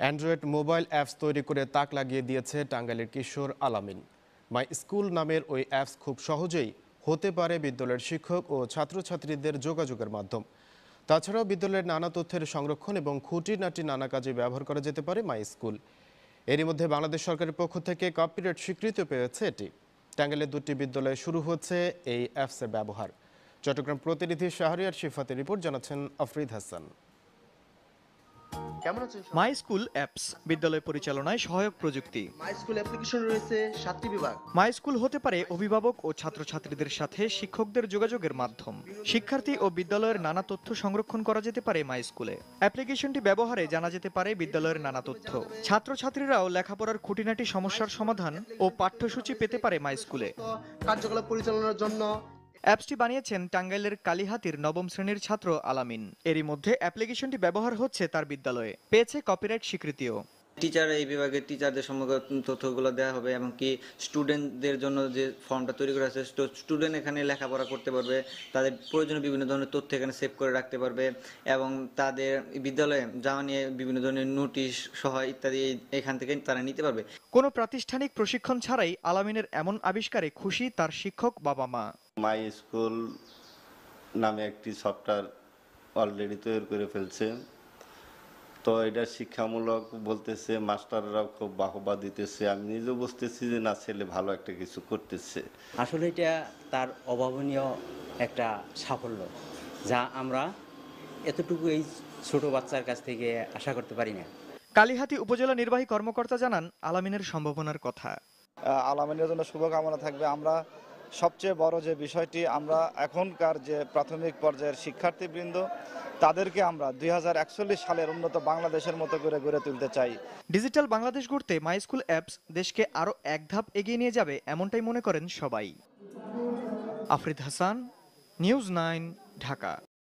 Android mobile apps তৈরি করে তাক লাগিয়ে দিয়েছে টাঙ্গাইলের কিশোর আলামিন মাই স্কুল নামের ওই অ্যাপস খুব সহজেই হতে পারে বিদ্যালয়ের শিক্ষক ও ছাত্রছাত্রীদের যোগাযোগের মাধ্যম তাছাড়াও বিদ্যালয়ের নানা তথ্যের সংরক্ষণ এবং খুঁটিনাটি নানা কাজে ব্যবহার করা যেতে পারে মাই স্কুল এরই মধ্যে বাংলাদেশ সরকারের পক্ষ থেকে কপিরাইট স্বীকৃতি পেয়েছে এটি টাঙ্গাইলের দুটি বিদ্যালয়ে শুরু হচ্ছে এই অ্যাপসের ব্যবহার চট্টগ্রাম প্রতিনিধি শাহরিয়ার শিফাতের রিপোর্ট জানাচ্ছেন আফরিদ হাসান কেমন আছেন মাই স্কুল অ্যাপস বিদ্যালয় পরিচালনায় সহায়ক প্রযুক্তি মাই স্কুল অ্যাপ্লিকেশন রয়েছে সাতটি বিভাগ মাই স্কুল হতে পারে অভিভাবক ও ছাত্রছাত্রীদের সাথে শিক্ষকদের যোগাযোগের মাধ্যম শিক্ষার্থী ও বিদ্যালয়ের নানা তথ্য সংরক্ষণ করা যেতে পারে মাই স্কুলে অ্যাপ্লিকেশনটি ব্যবহারে জানা যেতে পারে বিদ্যালয়ের নানা তথ্য ছাত্রছাত্রীরাও লেখাপড়ার খুঁটিনাটি সমস্যার সমাধান ও পাঠ্যসূচি পেতে পারে মাই স্কুলে কার্যকলাপ পরিচালনার জন্য অ্যাপসটি বানিয়েছেন টাঙ্গাইলের কালীহাতির নবম শ্রেণীর ছাত্র আলামিন এরই মধ্যে অ্যাপ্লিকেশনটি ব্যবহার হচ্ছে তার বিদ্যালয়ে পেয়েছে কপিরাইট স্বীকৃতিও টিচার এই বিভাগের টিচারদের সম্পর্কে তথ্যগুলো দেওয়া হবে এমনকি স্টুডেন্টদের জন্য যে ফর্মটা তৈরি করা আছে স্টুডেন্ট এখানে লেখাপড়া করতে পারবে তাদের প্রয়োজনীয় বিভিন্ন ধরনের তথ্য এখানে সেভ করে রাখতে পারবে এবং তাদের বিদ্যালয়ে যাওয়া নিয়ে বিভিন্ন ধরনের নোটিশ সহ ইত্যাদি এখান থেকে তারা নিতে পারবে কোনো প্রাতিষ্ঠানিক প্রশিক্ষণ ছাড়াই আলামিনের এমন আবিষ্কারে খুশি তার শিক্ষক বাবা মা মাই স্কুল নামে একটি সফটওয়্যার অলরেডি তৈরি করে ফেলছে তো এটা শিক্ষামূলক বলতেছে মাস্টাররাও খুব বাহবা দিতেছে আমি নিজেও বুঝতেছি যে না ছেলে ভালো একটা কিছু করতেছে আসলে এটা তার অভাবনীয় একটা সাফল্য যা আমরা এতটুকু এই ছোট বাচ্চার কাছ থেকে আশা করতে পারি না কালীহাতি উপজেলা নির্বাহী কর্মকর্তা জানান আলামিনের সম্ভাবনার কথা আলামিনের জন্য শুভকামনা থাকবে আমরা সবচেয়ে বড় যে বিষয়টি আমরা এখনকার যে প্রাথমিক পর্যায়ের শিক্ষার্থীবৃন্দ তাদেরকে আমরা দুই সালের উন্নত বাংলাদেশের মতো করে গড়ে তুলতে চাই ডিজিটাল বাংলাদেশ গড়তে মাই স্কুল অ্যাপস দেশকে আরও এক ধাপ এগিয়ে নিয়ে যাবে এমনটাই মনে করেন সবাই আফরিদ হাসান নিউজ নাইন ঢাকা